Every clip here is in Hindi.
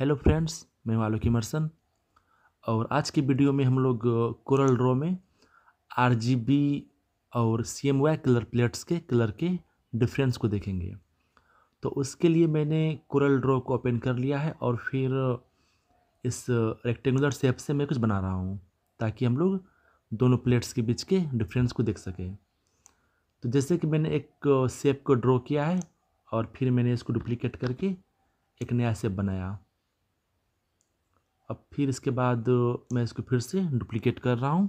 हेलो फ्रेंड्स मैं हूं आलोक इमरसन और आज की वीडियो में हम लोग कोरल ड्रॉ में आर और C M Y colour plates के कलर के डिफरेंस को देखेंगे तो उसके लिए मैंने कोरल ड्रॉ को ओपन कर लिया है और फिर इस रेक्टेंगुलर शेप से मैं कुछ बना रहा हूँ ताकि हम लोग दोनों प्लेट्स के बीच के डिफरेंस को देख सकें तो जैसे कि मैंने एक शेप को ड्रॉ किया है और फिर मैंने इसको डुप्लीकेट करके एक नया शेप बनाया अब फिर इसके बाद मैं इसको फिर से डुप्लीकेट कर रहा हूँ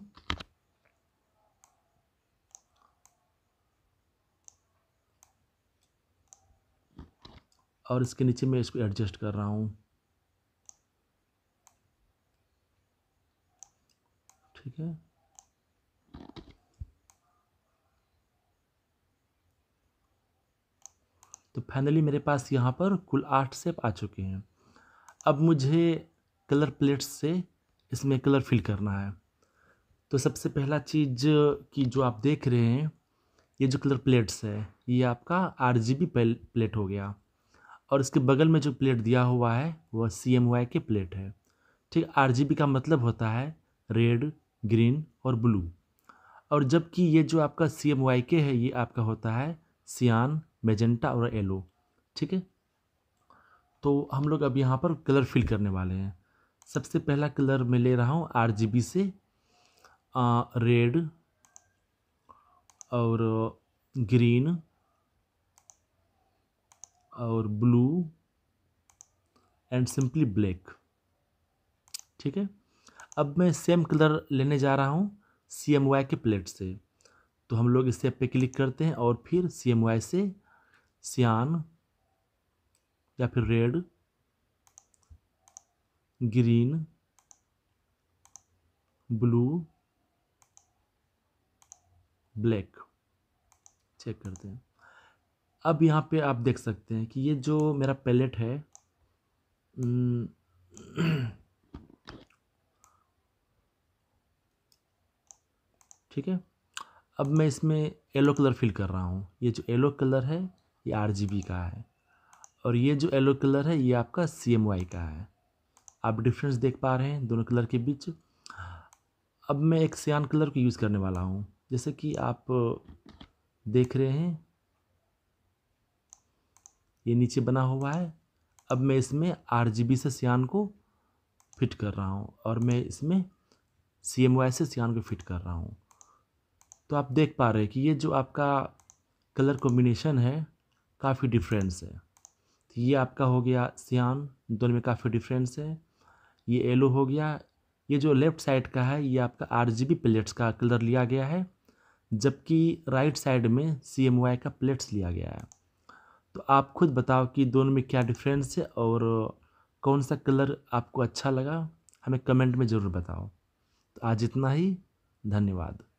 और इसके नीचे मैं इसको एडजस्ट कर रहा हूँ ठीक है तो फाइनली मेरे पास यहाँ पर कुल आठ सेप आ चुके हैं अब मुझे कलर प्लेट्स से इसमें कलर फिल करना है तो सबसे पहला चीज़ कि जो आप देख रहे हैं ये जो कलर प्लेट्स है ये आपका आर जी बी प्लेट हो गया और इसके बगल में जो प्लेट दिया हुआ है वह सी एम वाई के प्लेट है ठीक आर जी बी का मतलब होता है रेड ग्रीन और ब्लू और जबकि ये जो आपका सी एम वाई के है ये आपका होता है सियान मेजेंटा और येलो ठीक है तो हम लोग अब यहाँ पर कलर फिल करने वाले हैं सबसे पहला कलर मैं ले रहा हूँ आर से आ, रेड और ग्रीन और ब्लू एंड सिंपली ब्लैक ठीक है अब मैं सेम कलर लेने जा रहा हूँ सी एम वाई के प्लेट से तो हम लोग इसे पे क्लिक करते हैं और फिर सी एम वाई से सियान या फिर red green blue black check करते हैं अब यहाँ पे आप देख सकते हैं कि ये जो मेरा पैलेट है ठीक है अब मैं इसमें येलो कलर फिल कर रहा हूँ ये जो येलो कलर है ये आर का है और ये जो येलो कलर है ये आपका सी का है आप डिफरेंस देख पा रहे हैं दोनों कलर के बीच अब मैं एक सियान कलर को यूज़ करने वाला हूँ जैसे कि आप देख रहे हैं ये नीचे बना हुआ है अब मैं इसमें आर से सियान को फिट कर रहा हूँ और मैं इसमें सी एम से सियान को फिट कर रहा हूँ तो आप देख पा रहे हैं कि ये जो आपका कलर कॉम्बिनेशन है काफ़ी डिफरेंस है तो ये आपका हो गया सियान दोनों में काफ़ी डिफरेंस है ये येलो हो गया ये जो लेफ़्ट साइड का है ये आपका आर जी प्लेट्स का कलर लिया गया है जबकि राइट साइड में सी एम वाई का प्लेट्स लिया गया है तो आप खुद बताओ कि दोनों में क्या डिफरेंस है और कौन सा कलर आपको अच्छा लगा हमें कमेंट में ज़रूर बताओ तो आज इतना ही धन्यवाद